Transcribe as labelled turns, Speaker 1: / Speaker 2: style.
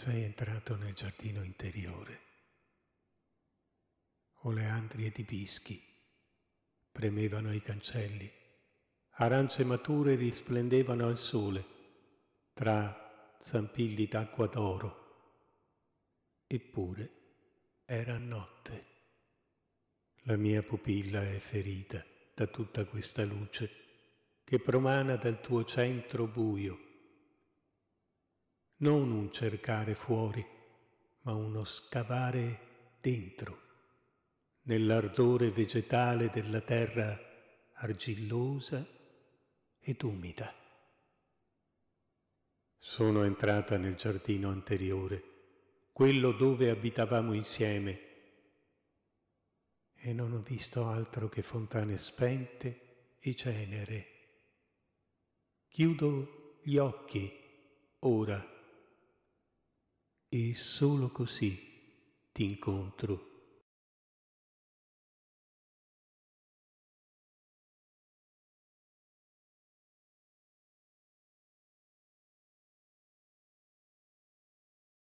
Speaker 1: sei entrato nel giardino interiore. Oleandrie
Speaker 2: di bischi premevano i cancelli, arance mature risplendevano al sole tra zampilli d'acqua d'oro. Eppure
Speaker 3: era notte.
Speaker 2: La mia pupilla è ferita da tutta questa luce che promana dal tuo centro buio non un cercare fuori, ma uno scavare dentro, nell'ardore vegetale della terra argillosa ed umida. Sono entrata nel giardino anteriore, quello dove abitavamo insieme, e non ho visto altro che fontane spente e cenere. Chiudo gli occhi ora
Speaker 1: e solo così ti incontro.